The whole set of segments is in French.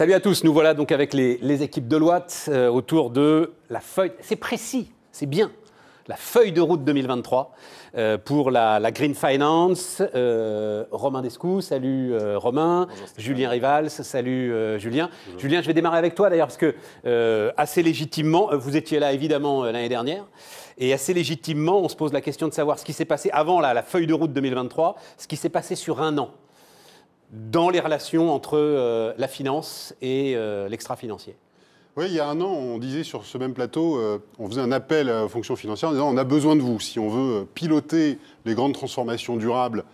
Salut à tous, nous voilà donc avec les, équipes de Loite euh, autour de la feuille. C'est précis, c'est bien. La feuille de route 2023 euh, pour la, Green Finance. Euh, Romain Descoux, salut Romain. Julien Rivals, salut Julien. Julien, je vais démarrer avec toi d'ailleurs parce que assez légitimement, vous étiez là évidemment l'année dernière. Et assez légitimement, on se pose la question de savoir ce qui s'est passé avant la feuille de route 2023, ce qui s'est passé sur un an dans les relations entre euh, la finance et euh, l'extra-financier. Oui, il y a un an, on disait sur ce même plateau, euh, on faisait un appel aux fonctions financières en disant on a besoin de vous. Si on veut piloter les grandes transformations durables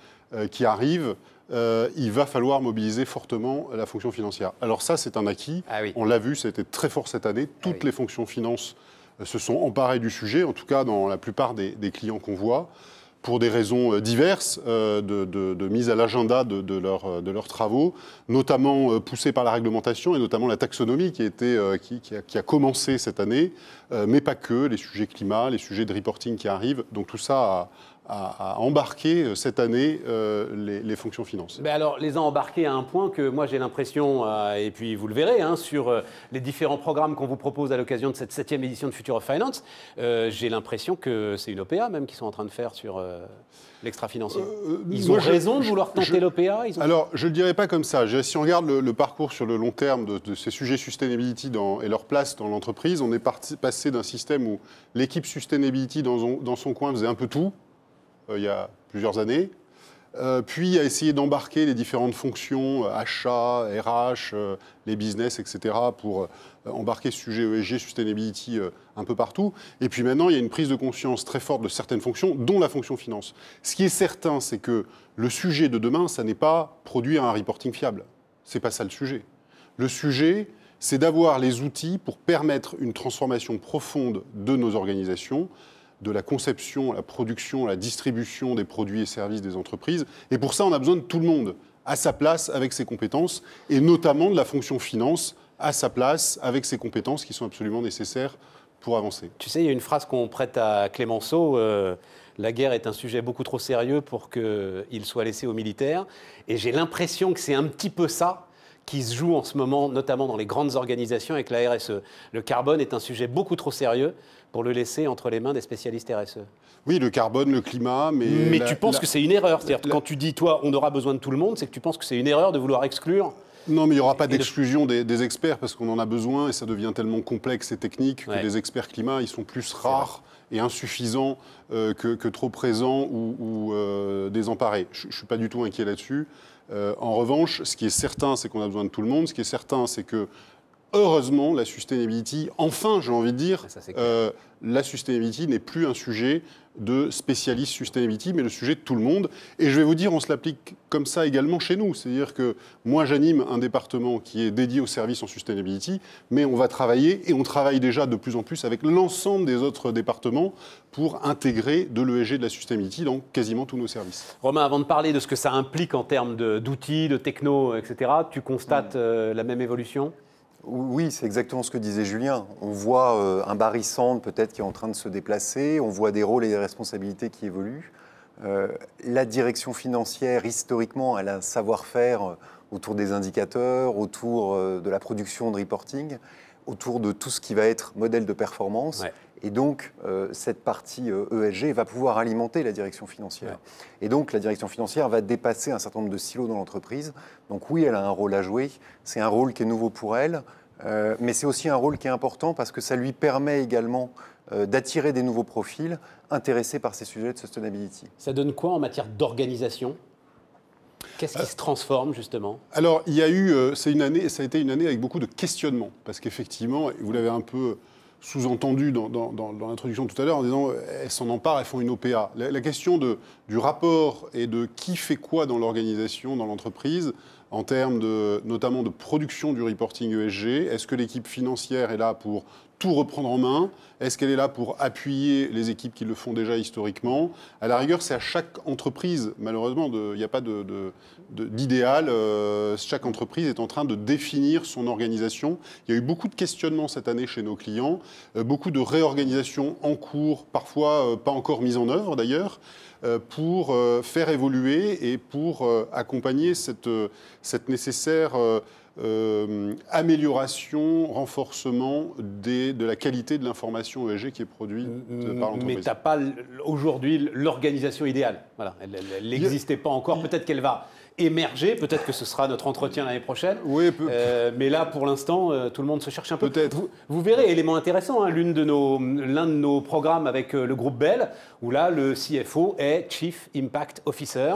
qui arrivent, il va falloir mobiliser fortement la fonction financière. Alors ça, c'est un acquis. Ah on l'a vu, ça a été très fort cette année. Ah Toutes les fonctions finances se sont emparées du sujet, en tout cas dans la plupart des clients qu'on voit pour des raisons euh, diverses euh, de, mise à l'agenda de, euh, leurs travaux, notamment poussés par la réglementation et notamment la taxonomie qui, a, qui, a, commencé cette année, mais pas que, les sujets climat, les sujets de reporting qui arrivent. Donc tout ça à, embarquer euh, cette année euh, les, fonctions financières. Ben alors, les a embarqués à un point que moi j'ai l'impression, euh, et puis vous le verrez, hein, sur les différents programmes qu'on vous propose à l'occasion de cette septième édition de Future of Finance, j'ai l'impression que c'est une OPA même qu'ils sont en train de faire sur l'extra-financier. ils ont raison de vouloir tenter l'OPA Alors, je ne le dirais pas comme ça. Si on regarde le, parcours sur le long terme de, ces sujets sustainability dans, et leur place dans l'entreprise, on est passé d'un système où l'équipe sustainability dans son coin faisait un peu tout, euh, il y a plusieurs années, euh, puis à essayer d'embarquer les différentes fonctions, euh, achats, RH, les business, etc., pour embarquer ce sujet ESG, sustainability, un peu partout. Et puis maintenant, il y a une prise de conscience très forte de certaines fonctions, dont la fonction finance. Ce qui est certain, c'est que le sujet de demain, ça n'est pas produire un reporting fiable. Ce n'est pas ça le sujet. Le sujet, c'est d'avoir les outils pour permettre une transformation profonde de nos organisations de la conception, la production, la distribution des produits et services des entreprises. Et pour ça, on a besoin de tout le monde à sa place avec ses compétences, et notamment de la fonction finance à sa place avec ses compétences qui sont absolument nécessaires pour avancer. Tu sais, il y a une phrase qu'on prête à Clémenceau. Euh, la guerre est un sujet beaucoup trop sérieux pour qu'il soit laissé aux militaires. Et j'ai l'impression que c'est un petit peu ça qui se joue en ce moment, notamment dans les grandes organisations avec la RSE. Le carbone est un sujet beaucoup trop sérieux pour le laisser entre les mains des spécialistes RSE. Oui, le carbone, le climat, mais... Mais tu penses que c'est une erreur. C'est-à-dire quand tu dis, toi, on aura besoin de tout le monde, c'est que tu penses que c'est une erreur de vouloir exclure non, mais il n'y aura pas d'exclusion des, experts parce qu'on en a besoin et ça devient tellement complexe et technique que les experts climat, ils sont plus rares et insuffisants euh, que, trop présents ou, euh, désemparés. Je ne suis pas du tout inquiet là-dessus. Euh, en revanche, ce qui est certain, c'est qu'on a besoin de tout le monde. Ce qui est certain, c'est que heureusement, la sustainability, enfin, j'ai envie de dire, euh, la sustainability n'est plus un sujet de spécialiste sustainability, mais le sujet de tout le monde. Et je vais vous dire, on se l'applique comme ça également chez nous. C'est-à-dire que moi, j'anime un département qui est dédié aux services en sustainability, mais on va travailler, et on travaille déjà de plus en plus avec l'ensemble des autres départements pour intégrer de l'ESG de la sustainability dans quasiment tous nos services. Romain, avant de parler de ce que ça implique en termes d'outils, de, techno, etc., tu constates euh, la même évolution oui, c'est exactement ce que disait Julien. On voit euh, un barissant peut-être qui est en train de se déplacer, on voit des rôles et des responsabilités qui évoluent. Euh, la direction financière, historiquement, elle a un savoir-faire euh, autour des indicateurs, autour de la production de reporting, autour de tout ce qui va être modèle de performance. Et donc, cette partie ESG e va pouvoir alimenter la direction financière. Et donc, la direction financière va dépasser un certain nombre de silos dans l'entreprise. Donc oui, elle a un rôle à jouer. C'est un rôle qui est nouveau pour elle. Euh, mais c'est aussi un rôle qui est important parce que ça lui permet également euh, d'attirer des nouveaux profils intéressés par ces sujets de sustainability. Ça donne quoi en matière d'organisation Qu'est-ce qui euh, se transforme justement Alors, il y eu, c'est une année, ça a été une année avec beaucoup de questionnements parce qu'effectivement, vous l'avez un peu sous-entendu dans, l'introduction tout à l'heure en disant elles s'en emparent, elles font une OPA. La, question du rapport et de qui fait quoi dans l'organisation, dans l'entreprise, en termes de, notamment de production du reporting ESG Est-ce que l'équipe financière est là pour tout reprendre en main Est-ce qu'elle est là pour appuyer les équipes qui le font déjà historiquement À la rigueur, c'est à chaque entreprise, malheureusement, il n'y a pas d'idéal. Euh, chaque entreprise est en train de définir son organisation. Il y a eu beaucoup de questionnements cette année chez nos clients, euh, beaucoup de réorganisations en cours, parfois euh, pas encore mises en œuvre d'ailleurs, pour faire évoluer et pour accompagner cette, cette nécessaire... Euh, amélioration, renforcement des, de la qualité de l'information ESG qui est produite par l'entreprise. Mais tu n'as pas aujourd'hui l'organisation idéale. Voilà. Elle n'existait pas encore. Peut-être qu'elle va émerger. Peut-être que ce sera notre entretien l'année prochaine. Oui, euh, mais là, pour l'instant, euh, tout le monde se cherche un peu. Peut-être. Vous, verrez, élément intéressant, hein, l'un de, nos, de nos programmes avec euh, le groupe Bell, où là, le CFO est Chief Impact Officer.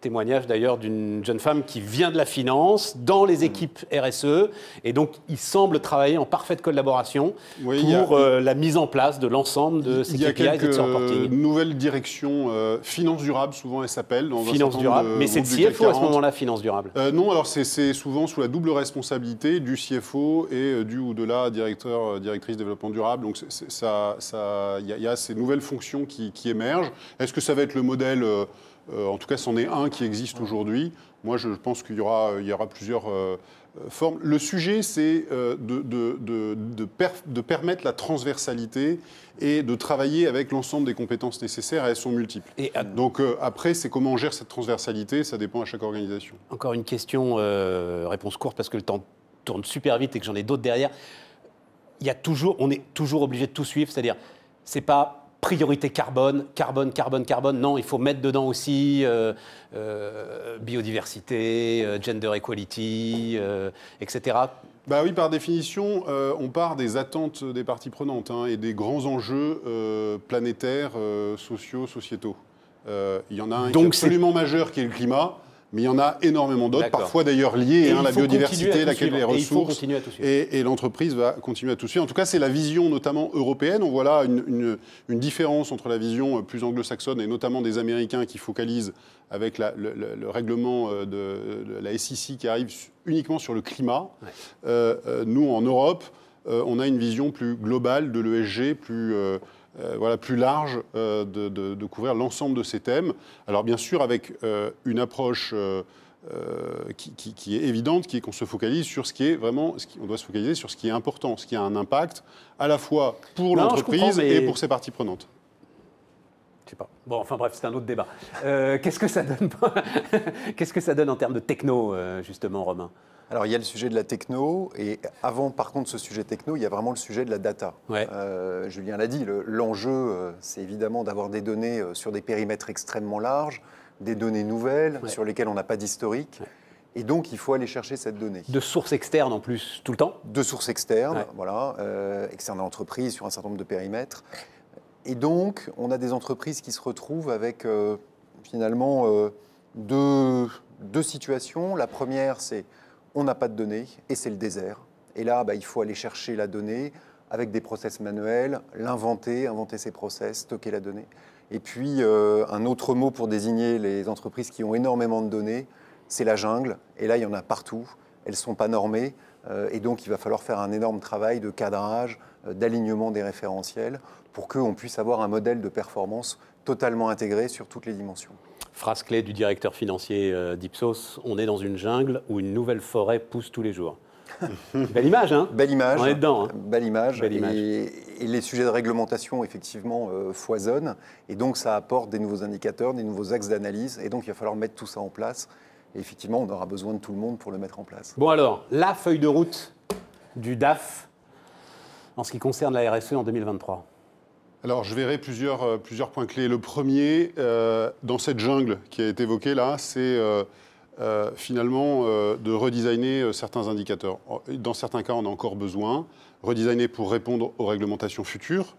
témoignage d'ailleurs d'une jeune femme qui vient de la finance, dans les hmm. équipes RSE, et donc il semble travailler en parfaite collaboration pour la mise en place de l'ensemble de ces KPIs et de ce reporting. Nouvelle direction finance durable, souvent elle s'appelle. Finance durable euh, mais c'est le CFO à ce moment-là, finance durable euh, Non, alors c'est souvent sous la double responsabilité du CFO et euh, du ou de la directeur, directrice développement durable. Donc il ça, ça, y, a, ces nouvelles fonctions qui, qui émergent. Est-ce que ça va être le modèle euh, en tout cas, c'en est un qui existe aujourd'hui. Moi, je pense qu'il y aura, euh, y aura plusieurs euh, formes. Le sujet, c'est de, de, de, permettre la transversalité et de travailler avec l'ensemble des compétences nécessaires, elles sont multiples. Et Donc après, c'est comment on gère cette transversalité, ça dépend à chaque organisation. Encore une question, réponse courte, parce que le temps tourne super vite et que j'en ai d'autres derrière. Il y a toujours, on est toujours obligé de tout suivre, c'est-à-dire, c'est pas priorité carbone, carbone, carbone, carbone. Non, il faut mettre dedans aussi euh, euh, biodiversité, euh, gender equality, etc. Bah oui, par définition, on part des attentes des parties prenantes hein, et des grands enjeux planétaires, sociaux, sociétaux. Il y en a un qui absolument majeur qui est le climat. Mais il y en a énormément d'autres, parfois d'ailleurs liés, hein, à la biodiversité, la qualité des ressources. Et, l'entreprise va continuer à tout suivre. En tout cas, c'est la vision notamment européenne. On voit là une, différence entre la vision euh, plus anglo-saxonne et notamment des Américains qui focalisent avec le, règlement euh, de, la SEC qui arrive uniquement sur le climat. Euh, nous, en Europe, euh, on a une vision plus globale de l'ESG, plus, euh, euh, voilà, plus large de, couvrir l'ensemble de ces thèmes. Alors bien sûr, avec une approche... qui, est évidente, qui est qu'on se focalise sur ce qui est vraiment, doit se focaliser sur ce qui est important, ce qui a un impact à la fois pour l'entreprise et pour ses parties prenantes. Je sais pas. Bon, enfin bref, c'est un autre débat. Euh, qu'est-ce que ça donne Qu'est-ce que ça donne en termes de techno, euh, justement, Romain Alors, il y a le sujet de la techno, et avant, par contre, ce sujet techno, il y a vraiment le sujet de la data. Euh, Julien l'a dit, l'enjeu, c'est évidemment d'avoir des données sur des périmètres extrêmement larges, des données nouvelles sur lesquelles on n'a pas d'historique. Et donc, il faut aller chercher cette donnée. De sources externes en plus, tout le temps De sources externes, voilà, externes à l'entreprise, sur un certain nombre de périmètres. Et donc, on a des entreprises qui se retrouvent avec euh, finalement euh, deux, situations. La première, c'est on n'a pas de données et c'est le désert. Et là, bah, il faut aller chercher la donnée avec des process manuels, l'inventer, inventer ses process, stocker la donnée. Et puis, euh, un autre mot pour désigner les entreprises qui ont énormément de données, c'est la jungle. Et là, il y en a partout. Elles ne sont pas normées. et donc, il va falloir faire un énorme travail de cadrage, d'alignement des référentiels pour qu'on puisse avoir un modèle de performance totalement intégré sur toutes les dimensions. Phrase clé du directeur financier euh, d'Ipsos, on est dans une jungle où une nouvelle forêt pousse tous les jours. Belle image, hein Belle image. On est dedans. Hein. Belle image. Et, les sujets de réglementation, effectivement, euh, foisonnent. Et donc, ça apporte des nouveaux indicateurs, des nouveaux axes d'analyse. Et donc, il va falloir mettre tout ça en place. Et effectivement, on aura besoin de tout le monde pour le mettre en place. Bon, alors, la feuille de route du DAF en ce qui concerne la RSE en 2023 alors, je verrai plusieurs, euh, plusieurs points clés. Le premier, euh, dans cette jungle qui a été évoquée là, c'est euh, finalement de redesigner certains indicateurs. Dans certains cas, on a encore besoin. Redesigner pour répondre aux réglementations futures,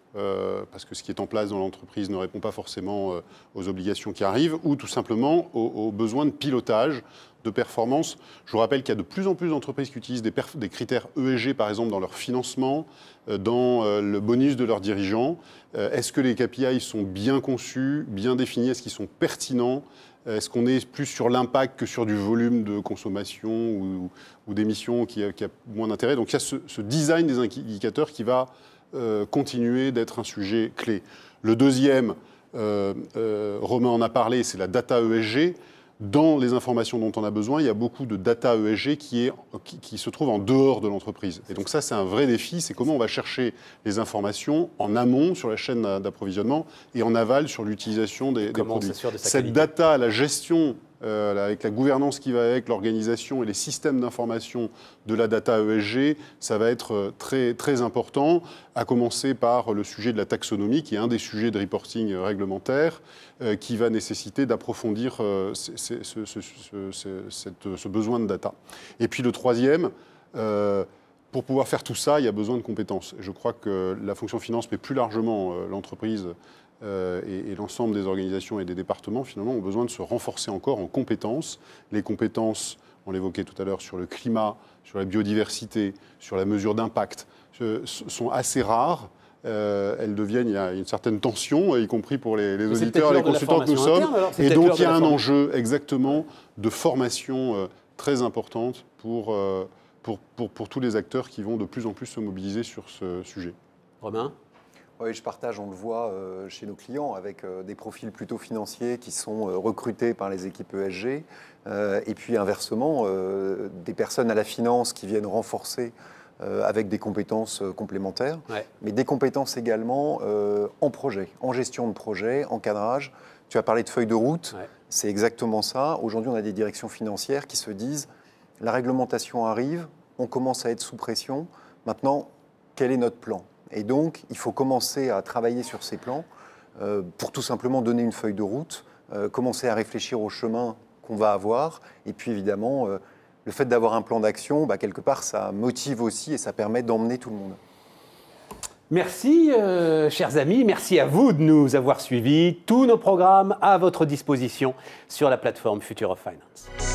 parce que ce qui est en place dans l'entreprise ne répond pas forcément aux obligations qui arrivent, ou tout simplement aux besoins de pilotage de performance. Je vous rappelle qu'il y a de plus en plus d'entreprises qui utilisent des, critères ESG, par exemple, dans leur financement, euh, dans euh, le bonus de leurs dirigeants. Euh, est-ce que les KPI sont bien conçus, bien définis Est-ce qu'ils sont pertinents Est-ce qu'on est plus sur l'impact que sur du volume de consommation ou, ou d'émissions qui, a moins d'intérêt Donc il y a ce, design des indicateurs qui va continuer d'être un sujet clé. Le deuxième, Romain en a parlé, c'est la data ESG dans les informations dont on a besoin, il y a beaucoup de data ESG qui, est, qui, se trouve en dehors de l'entreprise. Et donc ça, c'est un vrai défi, c'est comment on va chercher les informations en amont sur la chaîne d'approvisionnement et en aval sur l'utilisation des, produits. Cette data, la gestion euh, avec la gouvernance qui va avec, l'organisation et les systèmes d'information de la data ESG, ça va être euh, très, très important, à commencer par le sujet de la taxonomie, qui est un des sujets de reporting euh, réglementaire, qui va nécessiter d'approfondir ce, ce, besoin de data. Et puis le troisième, pour pouvoir faire tout ça, il y a besoin de compétences. Je crois que la fonction finance, mais plus largement l'entreprise, euh, et, l'ensemble des organisations et des départements, finalement, ont besoin de se renforcer encore en compétences. Les compétences, on l'évoquait tout à l'heure, sur le climat, sur la biodiversité, sur la mesure d'impact, euh, sont assez rares. Euh, elles deviennent, il y a une certaine tension, y compris pour les, les auditeurs, les consultants que nous sommes. et donc il y a un enjeu exactement de formation très importante pour, pour, pour, pour tous les acteurs qui vont de plus en plus se mobiliser sur ce sujet. Romain oui, je partage, on le voit euh, chez nos clients, avec euh, des profils plutôt financiers qui sont euh, recrutés par les équipes ESG, et puis inversement, des personnes à la finance qui viennent renforcer avec des compétences complémentaires, mais des compétences également en projet, en gestion de projet, en cadrage. Tu as parlé de feuilles de route, c'est exactement ça. Aujourd'hui, on a des directions financières qui se disent, la réglementation arrive, on commence à être sous pression, maintenant, quel est notre plan et donc, il faut commencer à travailler sur ces plans euh, pour tout simplement donner une feuille de route, euh, commencer à réfléchir au chemin qu'on va avoir. Et puis, évidemment, euh, le fait d'avoir un plan d'action, bah, quelque part, ça motive aussi et ça permet d'emmener tout le monde. Merci, chers amis. Merci à vous de nous avoir suivis. Tous nos programmes à votre disposition sur la plateforme Future of Finance.